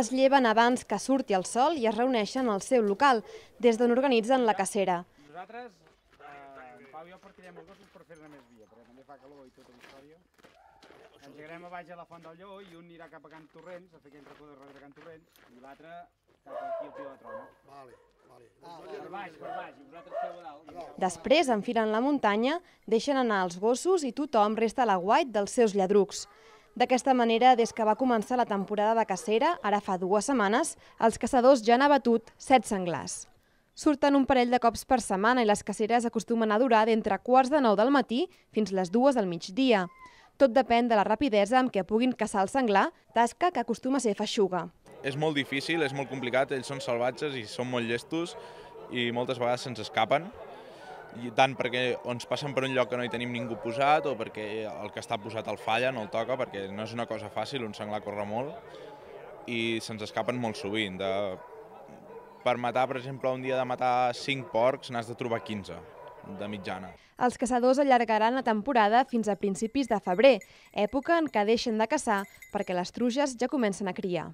es lleven abans que surti el sol i es reuneixen al seu local, des d'on organitzen la cacera. Nosaltres, eh, en Pau i jo partirem els gossos per fer-ne més via, perquè també fa calor i tota la història. llegarem a baix a la Font del Lló i un anirà cap a Can Torrents, a fer aquell racó de darrere Can Torrents, i l'altre cap aquí al Pio de Trona. Vale. Després enfilen la muntanya, deixen anar els gossos i tothom resta a la guait dels seus lladrucs. D'aquesta manera, des que va començar la temporada de cacera, ara fa dues setmanes, els caçadors ja han abatut set senglars. Surten un parell de cops per setmana i les caceres acostumen a durar d'entre quarts de nou del matí fins les dues del migdia. Tot depèn de la rapidesa amb què puguin caçar el senglar, tasca que acostuma a ser feixuga. És molt difícil, és molt complicat, ells són salvatges i són molt llestos i moltes vegades se'ns escapen i tant perquè ens passen per un lloc que no hi tenim ningú posat o perquè el que està posat el falla, no el toca, perquè no és una cosa fàcil, un senglar corre molt i se'ns escapen molt sovint. De... Per matar, per exemple, un dia de matar 5 porcs n'has de trobar 15 de mitjana. Els caçadors allargaran la temporada fins a principis de febrer, època en què deixen de caçar perquè les truges ja comencen a criar.